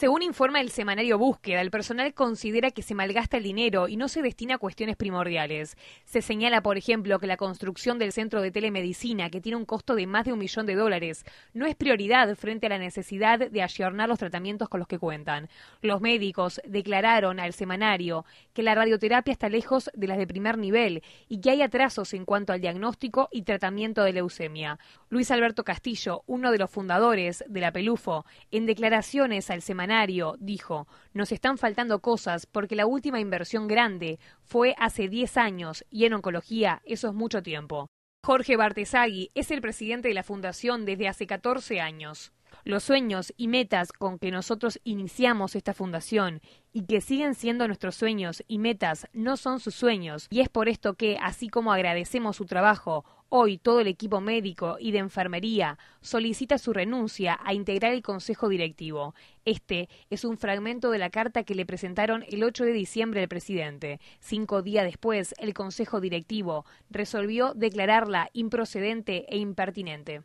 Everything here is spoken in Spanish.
Según informa el semanario Búsqueda, el personal considera que se malgasta el dinero y no se destina a cuestiones primordiales. Se señala, por ejemplo, que la construcción del centro de telemedicina, que tiene un costo de más de un millón de dólares, no es prioridad frente a la necesidad de ayornar los tratamientos con los que cuentan. Los médicos declararon al semanario que la radioterapia está lejos de las de primer nivel y que hay atrasos en cuanto al diagnóstico y tratamiento de leucemia. Luis Alberto Castillo, uno de los fundadores de la Pelufo, en declaraciones al semanario dijo, nos están faltando cosas porque la última inversión grande fue hace 10 años y en oncología eso es mucho tiempo. Jorge Bartesagui es el presidente de la fundación desde hace 14 años. Los sueños y metas con que nosotros iniciamos esta fundación y que siguen siendo nuestros sueños y metas no son sus sueños y es por esto que, así como agradecemos su trabajo, hoy todo el equipo médico y de enfermería solicita su renuncia a integrar el Consejo Directivo. Este es un fragmento de la carta que le presentaron el 8 de diciembre al presidente. Cinco días después, el Consejo Directivo resolvió declararla improcedente e impertinente.